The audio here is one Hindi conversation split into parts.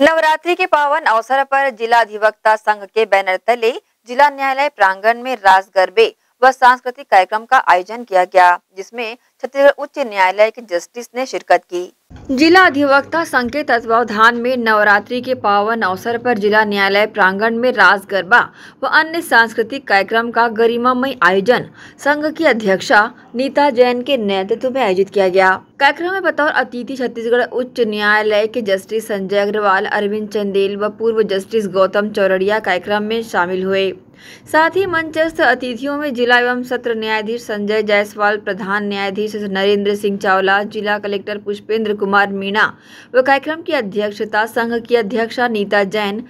नवरात्रि के पावन अवसर पर जिला अधिवक्ता संघ के बैनर तले जिला न्यायालय प्रांगण में राज गरबे व सांस्कृतिक कार्यक्रम का आयोजन किया गया जिसमें छत्तीसगढ़ उच्च न्यायालय के जस्टिस ने शिरकत की जिला अधिवक्ता संघ के तत्वावधान में नवरात्रि के पावन अवसर पर जिला न्यायालय प्रांगण में राज गरबा व अन्य सांस्कृतिक कार्यक्रम का गरिमामय आयोजन संघ की अध्यक्षा नीता जैन के नेतृत्व में आयोजित किया गया कार्यक्रम में बतौर अतिथि छत्तीसगढ़ उच्च न्यायालय के जस्टिस संजय अग्रवाल अरविंद चंदेल व पूर्व जस्टिस गौतम चौरड़िया कार्यक्रम में शामिल हुए साथ ही मंचस्थ अतिथियों में जिला एवं सत्र न्यायाधीश संजय जायसवाल प्रधान न्यायाधीश नरेंद्र सिंह चावला जिला कलेक्टर पुष्पेंद्र कुमार मीणा व कार्यक्रम की अध्यक्षता संघ की अध्यक्षा नीता जैन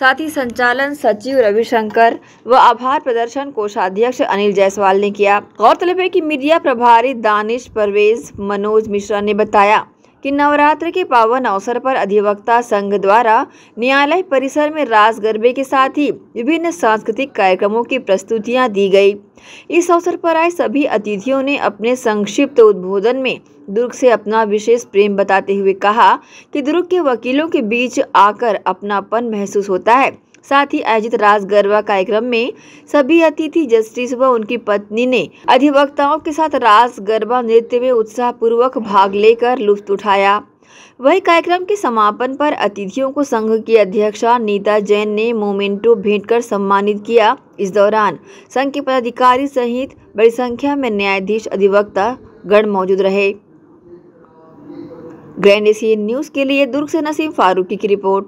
साथ ही संचालन सचिव रविशंकर व आभार प्रदर्शन कोषाध्यक्ष अनिल जायसवाल ने किया गौरतलब है कि मीडिया प्रभारी दानिश परवेज मनोज मिश्रा ने बताया कि नवरात्र के पावन अवसर पर अधिवक्ता संघ द्वारा न्यायालय परिसर में रास गरबे के साथ ही विभिन्न सांस्कृतिक कार्यक्रमों की प्रस्तुतियां दी गई इस अवसर पर आए सभी अतिथियों ने अपने संक्षिप्त उद्बोधन में दुर्ग से अपना विशेष प्रेम बताते हुए कहा कि दुर्ग के वकीलों के बीच आकर अपनापन महसूस होता है साथ ही आयोजित राज गरबा कार्यक्रम में सभी अतिथि जस्टिस व उनकी पत्नी ने अधिवक्ताओं के साथ राज गरबा नृत्य में उत्साह पूर्वक भाग लेकर लुफ्त उठाया वही कार्यक्रम के समापन पर अतिथियों को संघ की अध्यक्षा नीता जैन ने मोमेंटो भेंट कर सम्मानित किया इस दौरान संघ के पदाधिकारी सहित बड़ी संख्या में न्यायाधीश अधिवक्ता गण मौजूद रहे ग्रैंड एशियन न्यूज के लिए दुर्ग से नसीम फारूकी की रिपोर्ट